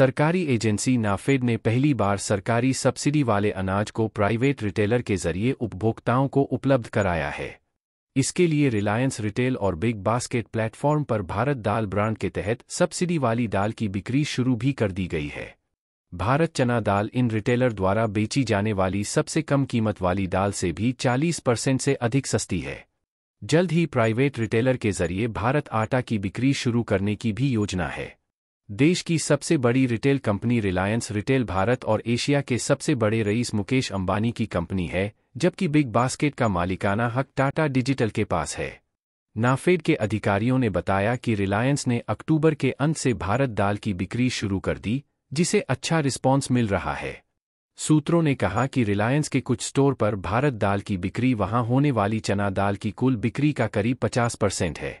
सरकारी एजेंसी नाफेड ने पहली बार सरकारी सब्सिडी वाले अनाज को प्राइवेट रिटेलर के जरिए उपभोक्ताओं को उपलब्ध कराया है इसके लिए रिलायंस रिटेल और बिग बास्केट प्लेटफॉर्म पर भारत दाल ब्रांड के तहत सब्सिडी वाली दाल की बिक्री शुरू भी कर दी गई है भारत चना दाल इन रिटेलर द्वारा बेची जाने वाली सबसे कम कीमत वाली दाल से भी 40 परसेंट से अधिक सस्ती है जल्द ही प्राइवेट रिटेलर के जरिए भारत आटा की बिक्री शुरू करने की भी योजना है देश की सबसे बड़ी retail company Reliance retail Bharat और एशिया के सबसे बड़े रईस मुकेश अंबानी की कंपनी है जबकि बिग बास्केट का मालिकाना हक टाटा डिजिटल के पास है नाफेड के अधिकारियों ने बताया कि रिलायंस ने अक्टूबर के अंत से भारत दाल की बिक्री शुरू कर दी जिसे अच्छा रिस्पॉन्स मिल रहा है सूत्रों ने कहा कि रिलायंस के कुछ स्टोर पर भारत दाल की बिक्री वहां होने वाली चना दाल की कुल बिक्री का करीब 50 परसेंट है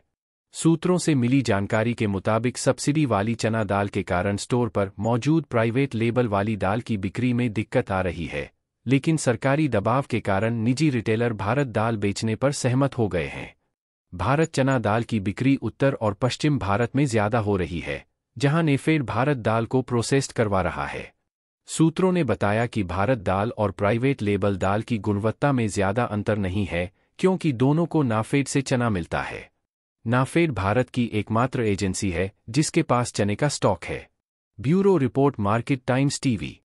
सूत्रों से मिली जानकारी के मुताबिक सब्सिडी वाली चना दाल के कारण स्टोर पर मौजूद प्राइवेट लेबल वाली दाल की बिक्री में दिक्कत आ रही है लेकिन सरकारी दबाव के कारण निजी रिटेलर भारत दाल बेचने पर सहमत हो गए हैं भारत चना दाल की बिक्री उत्तर और पश्चिम भारत में ज्यादा हो रही है जहां नेफेड भारत दाल को प्रोसेस्ड करवा रहा है सूत्रों ने बताया कि भारत दाल और प्राइवेट लेबल दाल की गुणवत्ता में ज्यादा अंतर नहीं है क्योंकि दोनों को नाफेड से चना मिलता है नाफेड भारत की एकमात्र एजेंसी है जिसके पास चने का स्टॉक है bureau report market times TV